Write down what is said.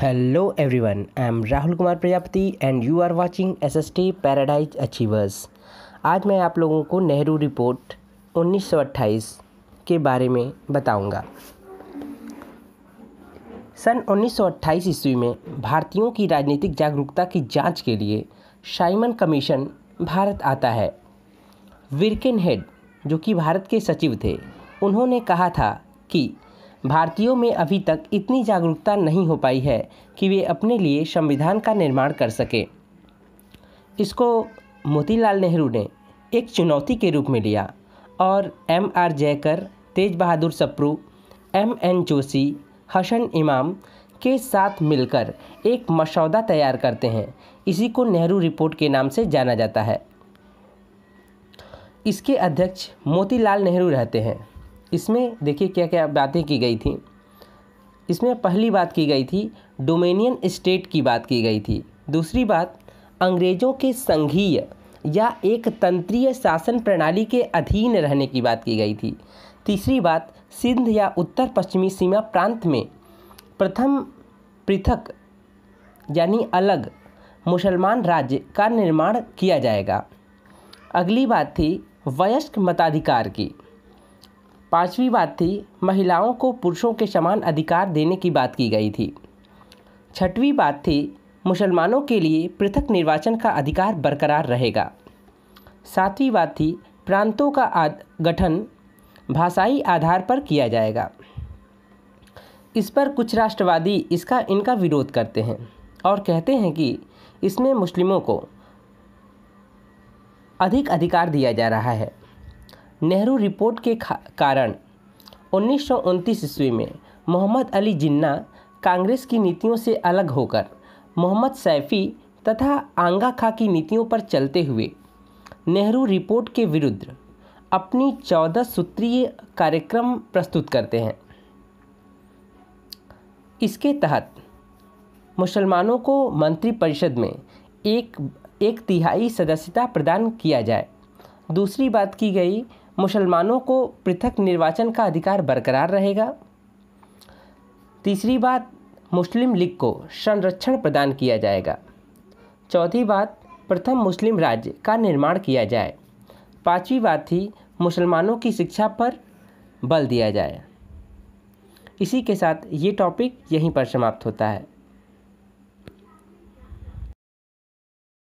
Hello everyone I am Rahul Kumar Prajapati and you are watching SST paradise achievers आज मैं आप लोगों को नेहरू रिपोर्ट 1928 के बारे में बताऊंगा। सन 1928 ईस्वी में भारतीयों की राजनीतिक जागरूकता की जांच के लिए शाइमन कमीशन भारत आता है विरकिन हेड जो कि भारत के सचिव थे उन्होंने कहा था कि भारतीयों में अभी तक इतनी जागरूकता नहीं हो पाई है कि वे अपने लिए संविधान का निर्माण कर सकें इसको मोतीलाल नेहरू ने एक चुनौती के रूप में लिया और M R Jayakar Tej Bahadur Sapru M N Joshi Hasan Imam के साथ मिलकर एक मसौदा तैयार करते हैं इसी को नेहरू रिपोर्ट के नाम से जाना जाता है इसके अध्यक्ष मोतीलाल नेहरू रहते हैं इसमें देखिए क्या क्या बातें की गई थी इसमें पहली बात की गई थी डोमेनियन स्टेट की बात की गई थी दूसरी बात अंग्रेज़ों के संघीय या एक तंत्रीय शासन प्रणाली के अधीन रहने की बात की गई थी तीसरी बात सिंध या उत्तर पश्चिमी सीमा प्रांत में प्रथम पृथक यानी अलग मुसलमान राज्य का निर्माण किया जाएगा अगली बात थी वयस्क मताधिकार की पांचवी बात थी महिलाओं को पुरुषों के समान अधिकार देने की बात की गई थी छठवीं बात थी मुसलमानों के लिए पृथक निर्वाचन का अधिकार बरकरार रहेगा सातवीं बात थी प्रांतों का गठन भाषाई आधार पर किया जाएगा इस पर कुछ राष्ट्रवादी इसका इनका विरोध करते हैं और कहते हैं कि इसमें मुस्लिमों को अधिक अधिकार दिया जा रहा है नेहरू रिपोर्ट के कारण उन्नीस ईस्वी में मोहम्मद अली जिन्ना कांग्रेस की नीतियों से अलग होकर मोहम्मद सैफ़ी तथा आंगा खा की नीतियों पर चलते हुए नेहरू रिपोर्ट के विरुद्ध अपनी चौदह सूत्रीय कार्यक्रम प्रस्तुत करते हैं इसके तहत मुसलमानों को मंत्रिपरिषद में एक एक तिहाई सदस्यता प्रदान किया जाए दूसरी बात की गई मुसलमानों को पृथक निर्वाचन का अधिकार बरकरार रहेगा तीसरी बात मुस्लिम लीग को संरक्षण प्रदान किया जाएगा चौथी बात प्रथम मुस्लिम राज्य का निर्माण किया जाए पांचवी बात थी मुसलमानों की शिक्षा पर बल दिया जाए इसी के साथ ये टॉपिक यहीं पर समाप्त होता है